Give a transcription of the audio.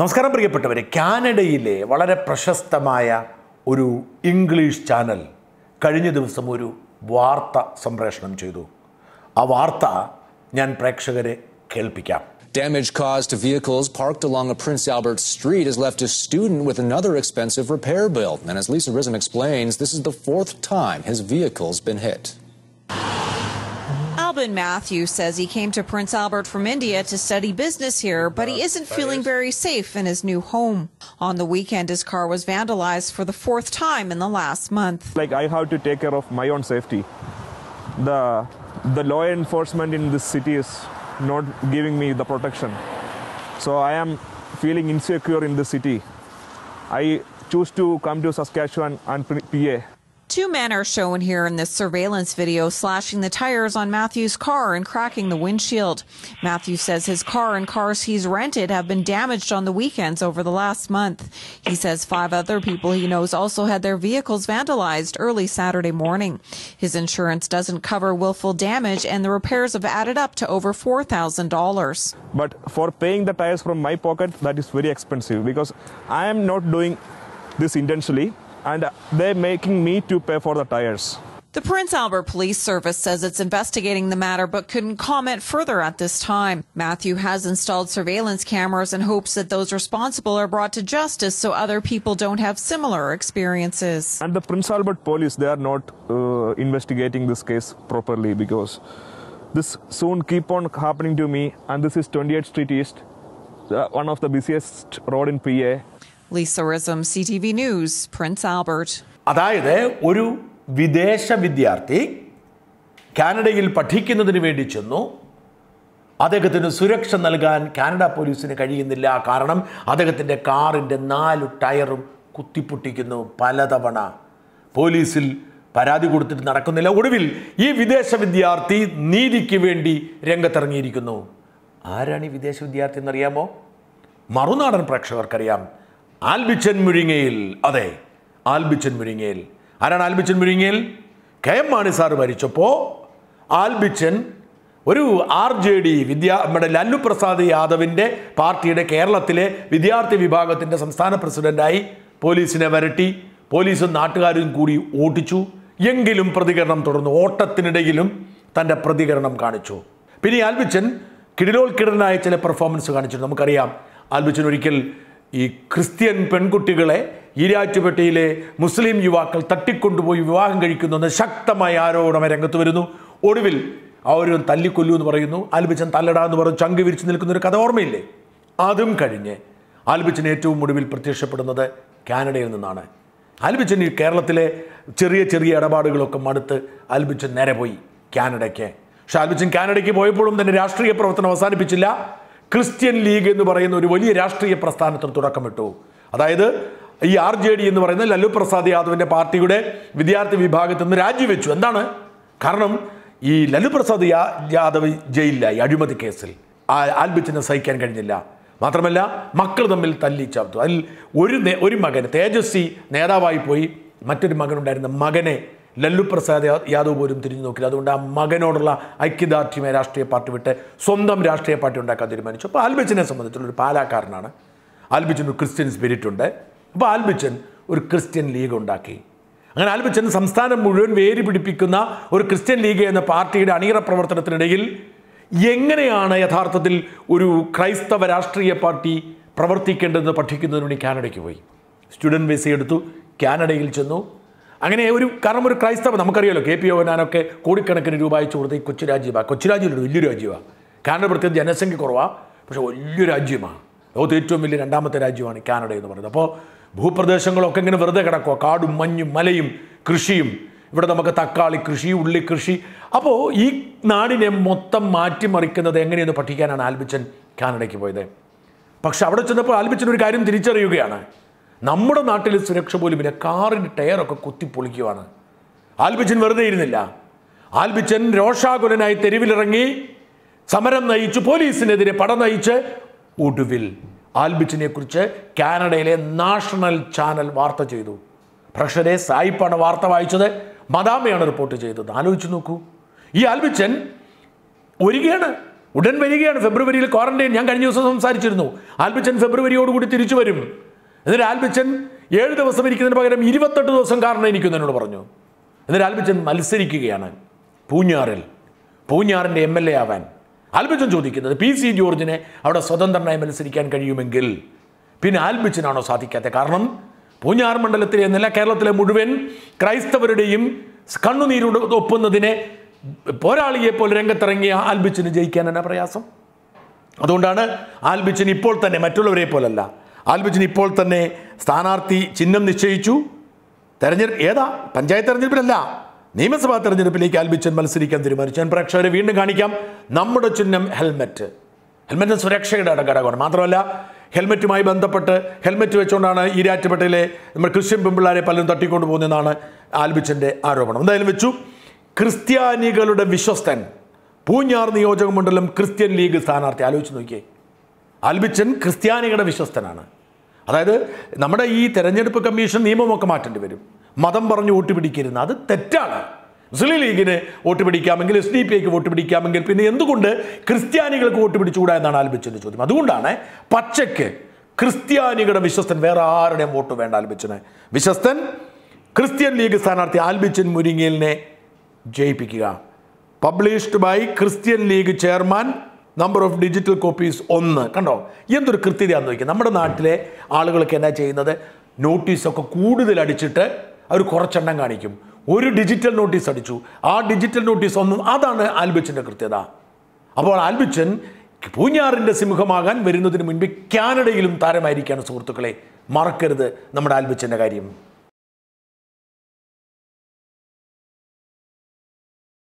നമസ്കാരം പ്രിയപ്പെട്ടവരെ കാനഡയിലെ വളരെ പ്രശസ്തമായ ഒരു ഇംഗ്ലീഷ് ചാനൽ കഴിഞ്ഞ ദിവസം ഒരു വാർത്ത സംപ്രേഷണം ചെയ്തു ആ വാർത്ത ഞാൻ പ്രേക്ഷകരെ കേൾപ്പിക്കാം Damage caused to vehicles parked along a Prince Albert street has left a student with another expensive repair bill. And as Lisa Risen explains, this is the fourth time his vehicle's been hit. Sheldon Matthew says he came to Prince Albert from India to study business here, but he isn't feeling very safe in his new home. On the weekend, his car was vandalized for the fourth time in the last month. Like, I have to take care of my own safety. The, the law enforcement in this city is not giving me the protection. So I am feeling insecure in the city. I choose to come to Saskatchewan and PA Two men are shown here in this surveillance video slashing the tires on Matthew's car and cracking the windshield. Matthew says his car and cars he's rented have been damaged on the weekends over the last month. He says five other people he knows also had their vehicles vandalized early Saturday morning. His insurance doesn't cover willful damage and the repairs have added up to over $4,000. But for paying the tires from my pocket, that is very expensive because I am not doing this intentionally and they're making me to pay for the tires. The Prince Albert Police Service says it's investigating the matter but couldn't comment further at this time. Matthew has installed surveillance cameras and hopes that those responsible are brought to justice so other people don't have similar experiences. And the Prince Albert Police, they are not uh, investigating this case properly because this soon keep on happening to me and this is 28th Street East, uh, one of the busiest road in PA. C T V news Prince Albert അതായത് ഒരു വിദേശ വിദ്യാർത്ഥി കാനഡയിൽ പഠിക്കുന്നതിന് വേണ്ടി ചെന്നു അദ്ദേഹത്തിന് സുരക്ഷ നൽകാൻ കാനഡ പോലീസിന് കഴിയുന്നില്ല കാരണം അദ്ദേഹത്തിൻ്റെ കാറിൻ്റെ നാല് ടയറും കുത്തിപ്പൊട്ടിക്കുന്നു പലതവണ പോലീസിൽ പരാതി കൊടുത്തിട്ട് നടക്കുന്നില്ല ഒടുവിൽ ഈ വിദേശ വിദ്യാർത്ഥി നീതിക്ക് വേണ്ടി രംഗത്തിറങ്ങിയിരിക്കുന്നു ആരാണ് ഈ വിദേശ വിദ്യാർത്ഥി എന്നറിയാമോ മറുനാടൻ പ്രേക്ഷകർക്കറിയാം ആൽബിച്ചൻ മുരിങ്ങയിൽ അതെ ആൽബിച്ചൻ മുരിങ്ങയിൽ ആരാണ് Albichan Muringayil K M Mani sir മരിച്ചപ്പോൾ ആൽബിച്ചൻ ഒരു ആർ ജെ ഡി വിദ്യാ നമ്മുടെ ലല്ലു പ്രസാദ് യാദവിൻ്റെ പാർട്ടിയുടെ കേരളത്തിലെ വിദ്യാർത്ഥി വിഭാഗത്തിൻ്റെ സംസ്ഥാന പ്രസിഡൻ്റായി പോലീസിനെ വരട്ടി പോലീസും നാട്ടുകാരും കൂടി ഓടിച്ചു എങ്കിലും പ്രതികരണം തുടർന്നു ഓട്ടത്തിനിടയിലും തൻ്റെ പ്രതികരണം കാണിച്ചു പിന്നെ ആൽബിച്ചൻ കിടിലോൽക്കിടനായ ചില പെർഫോമൻസ് കാണിച്ചു നമുക്കറിയാം ആൽബിച്ചൻ ഒരിക്കൽ ഈ ക്രിസ്ത്യൻ പെൺകുട്ടികളെ ഈരാറ്റുപേട്ടയിലെ മുസ്ലിം യുവാക്കൾ തട്ടിക്കൊണ്ടുപോയി വിവാഹം കഴിക്കുന്നുവെന്ന് ശക്തമായ ആരോപണം രംഗത്ത് വരുന്നു ഒടുവിൽ അവരും തല്ലിക്കൊല്ലു എന്ന് പറയുന്നു ആൽബിച്ചൻ തല്ലടാ എന്ന് പറഞ്ഞ് ചങ്ക് വിരിച്ചു നിൽക്കുന്ന ഒരു കഥ ഓർമ്മയില്ലേ അതും കഴിഞ്ഞ് ആൽബിച്ചൻ ഏറ്റവും ഒടുവിൽ പ്രത്യക്ഷപ്പെടുന്നത് കാനഡയിൽ നിന്നാണ് ആൽബിച്ചൻ ഈ കേരളത്തിലെ ചെറിയ ചെറിയ ഇടപാടുകളൊക്കെ മടുത്ത് ആൽബിച്ചൻ നേരെ പോയി കാനഡയ്ക്ക് പക്ഷെ ആൽബിച്ചൻ കാനഡയ്ക്ക് പോയപ്പോഴും തന്നെ രാഷ്ട്രീയ പ്രവർത്തനം അവസാനിപ്പിച്ചില്ല ക്രിസ്ത്യൻ ലീഗ് എന്ന് പറയുന്ന ഒരു വലിയ രാഷ്ട്രീയ പ്രസ്ഥാനത്തിന് തുടക്കമിട്ടു അതായത് ഈ ആർ ജെ ഡി എന്ന് പറയുന്ന ലല്ലു പ്രസാദ് യാദവിൻ്റെ പാർട്ടിയുടെ വിദ്യാർത്ഥി വിഭാഗത്തിൽ നിന്ന് രാജിവെച്ചു എന്താണ് കാരണം ഈ ലല്ലു പ്രസാദ് യാദവ് ജയിലിലായി അഴിമതി കേസിൽ ആൽബിച്ചിനെ സഹിക്കാൻ കഴിഞ്ഞില്ല മാത്രമല്ല മക്കൾ തമ്മിൽ തല്ലി ചാർത്തു അതിൽ ഒരു ഒരു മകൻ തേജസ്വി നേതാവായി പോയി മറ്റൊരു മകനുണ്ടായിരുന്ന മകനെ ലല്ലു പ്രസാദ് യാദവ് പോലും തിരിഞ്ഞു നോക്കില്ല അതുകൊണ്ട് ആ മകനോടുള്ള ഐക്യദാർഢ്യമേ രാഷ്ട്രീയ പാർട്ടി വിട്ട് സ്വന്തം രാഷ്ട്രീയ പാർട്ടി ഉണ്ടാക്കാൻ തീരുമാനിച്ചു അപ്പോൾ ആൽബിച്ചനെ സംബന്ധിച്ചുള്ള ഒരു പാലാക്കാരനാണ് ആൽബിച്ചൻ ഒരു ക്രിസ്ത്യൻ സ്പിരിറ്റ് ഉണ്ട് അപ്പോൾ ആൽബിച്ചൻ ഒരു ക്രിസ്ത്യൻ ലീഗ് ഉണ്ടാക്കി അങ്ങനെ ആൽബിച്ചൻ സംസ്ഥാനം മുഴുവൻ വേരി പിടിപ്പിക്കുന്ന ഒരു ക്രിസ്ത്യൻ ലീഗ് എന്ന പാർട്ടിയുടെ അണിയറ പ്രവർത്തനത്തിനിടയിൽ എങ്ങനെയാണ് യഥാർത്ഥത്തിൽ ഒരു ക്രൈസ്തവ രാഷ്ട്രീയ പാർട്ടി പ്രവർത്തിക്കേണ്ടതെന്ന് പഠിക്കുന്നതിന് വേണ്ടി കാനഡയ്ക്ക് പോയി സ്റ്റുഡൻറ്റ് വിസ എടുത്തു കാനഡയിൽ ചെന്നു അങ്ങനെ ഒരു കാരണം ഒരു ക്രൈസ്തവ നമുക്കറിയാലോ കെ പി ഓവനാനൊക്കെ കോടിക്കണക്കിന് രൂപ അയച്ചു കൊടുത്ത് ഈ കൊച്ചു രാജ്യമാണ് കൊച്ചു രാജ്യമൊരു വലിയ രാജ്യമാണ് കാനഡ പ്രത്യേക ജനസംഖ്യ കുറവാണ് പക്ഷേ വലിയ രാജ്യമാണ് ലോകത്ത് ഏറ്റവും വലിയ രണ്ടാമത്തെ രാജ്യമാണ് കാനഡ എന്ന് പറയുന്നത് അപ്പോൾ ഭൂപ്രദേശങ്ങളൊക്കെ ഇങ്ങനെ വെറുതെ കിടക്കുക കാടും മഞ്ഞും മലയും കൃഷിയും ഇവിടെ നമുക്ക് തക്കാളി കൃഷി ഉള്ളി കൃഷി അപ്പോൾ ഈ നാടിനെ മൊത്തം മാറ്റിമറിക്കുന്നത് എങ്ങനെയെന്ന് പഠിക്കാനാണ് ആൽബിച്ചൻ കാനഡയ്ക്ക് പോയത് പക്ഷെ അവിടെ ചെന്നപ്പോൾ ആൽബിച്ചൻ ഒരു കാര്യം തിരിച്ചറിയുകയാണ് നമ്മുടെ നാട്ടിൽ സുരക്ഷ പോലും പിന്നെ കാറിൻ്റെ ടയറൊക്കെ കുത്തിപ്പൊളിക്കുവാണ് ആൽബിച്ചൻ വെറുതെ ഇരുന്നില്ല ആൽബിച്ചൻ രോഷാകുലനായി തെരുവിലിറങ്ങി സമരം നയിച്ച് പോലീസിനെതിരെ പട നയിച്ച് ഒടുവിൽ ആൽബിച്ചിനെ കുറിച്ച് കാനഡയിലെ നാഷണൽ ചാനൽ വാർത്ത ചെയ്തു പ്രഷറെ സായിപ്പാണ് വാർത്ത വായിച്ചത് മദാമയാണ് റിപ്പോർട്ട് ചെയ്തത് ആലോചിച്ച് നോക്കൂ ഈ ആൽബിച്ചൻ വരികയാണ് ഉടൻ വരികയാണ് ഫെബ്രുവരിയിൽ ക്വാറന്റൈൻ ഞാൻ കഴിഞ്ഞ ദിവസം സംസാരിച്ചിരുന്നു ആൽബിച്ചൻ ഫെബ്രുവരിയോടുകൂടി തിരിച്ചു വരും എന്നിട്ട് ആൽബിച്ചൻ ഏഴ് ദിവസം ഇരിക്കുന്നതിന് പകരം ഇരുപത്തെട്ട് ദിവസം കാരണം ഇരിക്കുന്നു എന്നോട് പറഞ്ഞു എന്നിട്ട് ആൽബിച്ചൻ മത്സരിക്കുകയാണ് പൂഞ്ഞാറിൽ പൂഞ്ഞാറിൻ്റെ എം എൽ എ ആവാൻ ആൽബിച്ചൻ ചോദിക്കുന്നത് പി സി ജോർജിനെ അവിടെ സ്വതന്ത്രനായി മത്സരിക്കാൻ കഴിയുമെങ്കിൽ പിന്നെ ആൽബിച്ചനാണോ സാധിക്കാത്ത കാരണം പൂഞ്ഞാർ മണ്ഡലത്തിലെ എന്നല്ല കേരളത്തിലെ മുഴുവൻ ക്രൈസ്തവരുടെയും കണ്ണുനീരോട് ഒപ്പുന്നതിനെ പോരാളിയെ പോലെ രംഗത്തിറങ്ങിയ ആൽബിച്ചിന് ജയിക്കാൻ എന്നാ പ്രയാസം അതുകൊണ്ടാണ് ആൽബിച്ചിൻ ഇപ്പോൾ തന്നെ മറ്റുള്ളവരെ പോലല്ല ആൽബിജിൻ ഇപ്പോൾ തന്നെ സ്ഥാനാർത്ഥി ചിഹ്നം നിശ്ചയിച്ചു തെരഞ്ഞെടുപ്പ് ഏതാ പഞ്ചായത്ത് തെരഞ്ഞെടുപ്പിലല്ല നിയമസഭാ തെരഞ്ഞെടുപ്പിലേക്ക് ആൽബിച്ചൻ മത്സരിക്കാൻ തീരുമാനിച്ചു ഞാൻ പ്രേക്ഷകരെ വീണ്ടും കാണിക്കാം നമ്മുടെ ചിഹ്നം ഹെൽമെറ്റ് ഹെൽമെറ്റ് സുരക്ഷയുടെ ഘടകമാണ് മാത്രമല്ല ഹെൽമെറ്റുമായി ബന്ധപ്പെട്ട് ഹെൽമെറ്റ് വെച്ചുകൊണ്ടാണ് ഈരാറ്റുപേട്ടയിലെ നമ്മൾ ക്രിസ്ത്യൻ പെമ്പിള്ളാരെ പലരും തട്ടിക്കൊണ്ടു പോകുന്നതെന്നാണ് ആൽബിച്ചൻ്റെ ആരോപണം എന്തായാലും വെച്ചു ക്രിസ്ത്യാനികളുടെ വിശ്വസ്തൻ പൂഞ്ഞാർ നിയോജക മണ്ഡലം ക്രിസ്ത്യൻ ലീഗ് സ്ഥാനാർത്ഥി ആലോചിച്ച് നോക്കിയേ ആൽബിച്ചൻ ക്രിസ്ത്യാനികളുടെ വിശ്വസ്തനാണ് അതായത് നമ്മുടെ ഈ തെരഞ്ഞെടുപ്പ് കമ്മീഷൻ നിയമമൊക്കെ മാറ്റേണ്ടി വരും മതം പറഞ്ഞ് വോട്ട് പിടിക്കരുന്ന് അത് തെറ്റാണ് മുസ്ലിം ലീഗിന് വോട്ട് പിടിക്കാമെങ്കിൽ എസ് ഡി പി ഐക്ക് വോട്ട് പിടിക്കാമെങ്കിൽ പിന്നെ എന്തുകൊണ്ട് ക്രിസ്ത്യാനികൾക്ക് വോട്ട് പിടിച്ചുകൂടാ എന്നാണ് ആൽബിച്ചൻ്റെ ചോദ്യം അതുകൊണ്ടാണ് പച്ചയ്ക്ക് ക്രിസ്ത്യാനികളുടെ വിശ്വസ്തൻ വേറെ ആരുടെയും വോട്ട് വേണ്ട ആൽബിച്ചന് വിശ്വസ്തൻ ക്രിസ്ത്യൻ ലീഗ് സ്ഥാനാർത്ഥി ആൽബിച്ചൻ മുരിങ്ങലിനെ ജയിപ്പിക്കുക published by Christian league chairman number of digital copies ഒന്ന് കണ്ടോ എന്തൊരു കൃത്യതയാണെന്ന് നോക്കിയാൽ നമ്മുടെ നാട്ടിലെ ആളുകളൊക്കെ എന്നാ ചെയ്യുന്നത് നോട്ടീസൊക്കെ കൂടുതൽ അടിച്ചിട്ട് അവർ കുറച്ചെണ്ണം കാണിക്കും ഒരു ഡിജിറ്റൽ നോട്ടീസ് അടിച്ചു ആ ഡിജിറ്റൽ നോട്ടീസ് ഒന്നും അതാണ് ആൽബിച്ചൻ്റെ കൃത്യത അപ്പോൾ ആൽബിച്ചൻ പൂഞ്ഞാറിൻ്റെ സിംഹമാകാൻ വരുന്നതിന് മുൻപ് കാനഡയിലും താരമായിരിക്കുകയാണ് സുഹൃത്തുക്കളെ മറക്കരുത് നമ്മുടെ ആൽബിച്ചൻ്റെ കാര്യം